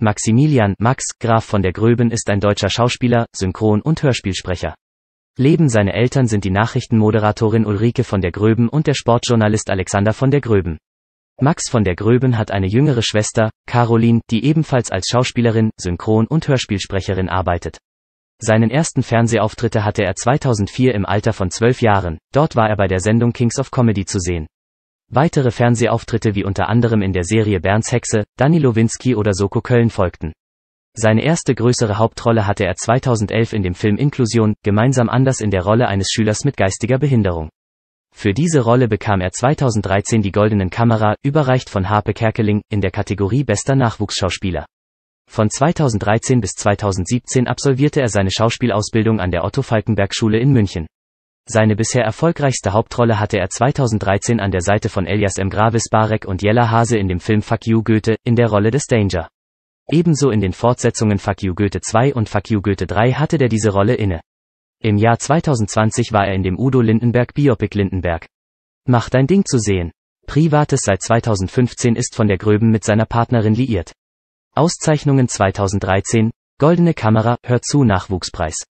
Maximilian Max Graf von der Gröben ist ein deutscher Schauspieler, Synchron- und Hörspielsprecher. Leben seine Eltern sind die Nachrichtenmoderatorin Ulrike von der Gröben und der Sportjournalist Alexander von der Gröben. Max von der Gröben hat eine jüngere Schwester, Caroline, die ebenfalls als Schauspielerin, Synchron- und Hörspielsprecherin arbeitet. Seinen ersten Fernsehauftritte hatte er 2004 im Alter von zwölf Jahren, dort war er bei der Sendung Kings of Comedy zu sehen. Weitere Fernsehauftritte wie unter anderem in der Serie Berns Hexe, Danny Lowinski oder Soko Köln folgten. Seine erste größere Hauptrolle hatte er 2011 in dem Film Inklusion, gemeinsam anders in der Rolle eines Schülers mit geistiger Behinderung. Für diese Rolle bekam er 2013 die Goldenen Kamera, überreicht von Harpe Kerkeling, in der Kategorie Bester Nachwuchsschauspieler. Von 2013 bis 2017 absolvierte er seine Schauspielausbildung an der Otto-Falkenberg-Schule in München. Seine bisher erfolgreichste Hauptrolle hatte er 2013 an der Seite von Elias M. Gravis Barek und Jella Hase in dem Film Fuck You Goethe, in der Rolle des Danger. Ebenso in den Fortsetzungen Fuck You Goethe 2 und Fuck You Goethe 3 hatte der diese Rolle inne. Im Jahr 2020 war er in dem Udo Lindenberg Biopic Lindenberg. Macht ein Ding zu sehen. Privates seit 2015 ist von der Gröben mit seiner Partnerin liiert. Auszeichnungen 2013, Goldene Kamera, Hör zu Nachwuchspreis.